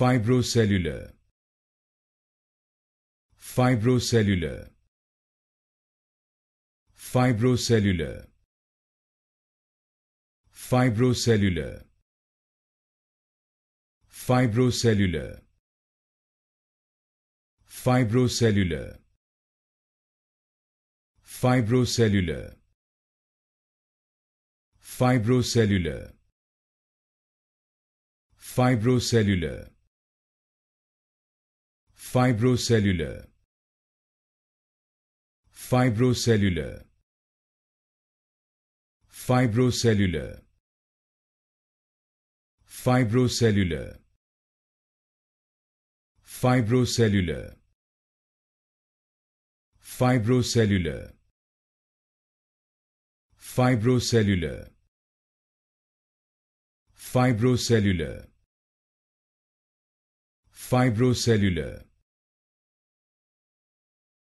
fibrocellular fibrocellular fibrocellular fibrocellular fibrocellular fibrocellular fibrocellular fibrocellular fibrocellular fibrocellular fibrocellular fibrocellular fibrocellular fibrocellular fibrocellular fibrocellular fibrocellular fibrocellular